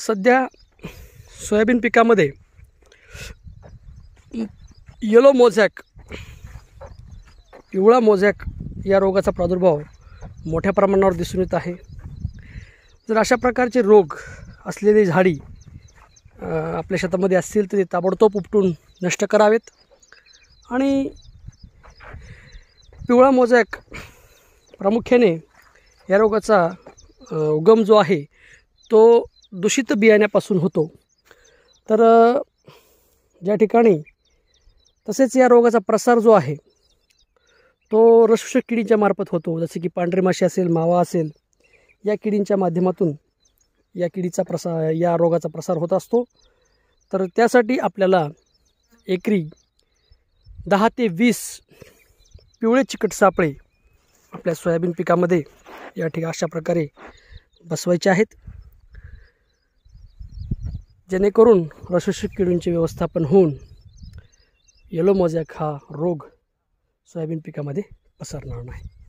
सध्या सोयाबीन पिकामध्ये yellow mosaic पिवळा मोझॅक या रोगाचा प्रादुर्भाव मोठ्या प्रमाणावर दिसून येत आहे जर अशा प्रकारचे रोग असलेली झाडी आपल्या शेतामध्ये असतील तर ते ताबडतोब उपटून नष्ट करावेत आणि पिवळा मोझॅक प्रामुख्याने या रोगाचा उगम जो आहे तो दूषित बियाण्यापासून होतो तर ज्या ठिकाणी तसेच या रोगाचा प्रसार जो आहे तो रस किडींच्या मार्फत होतो जसे की पांढरे माशी असेल मावा असेल या किडींच्या माध्यमातून या किडीचा प्रसार या रोगाचा प्रसार होत असतो तर त्यासाठी आपल्याला एकरी दहा ते वीस पिवळे चिकट सापळे आपल्या सोयाबीन पिकामध्ये या ठिकाणी अशा प्रकारे बसवायचे आहेत जेणेकरून रसशोषक किडूंचे व्यवस्थापन होऊन येलो मोजॅक हा रोग सोयाबीन पिकामध्ये पसरणार नाही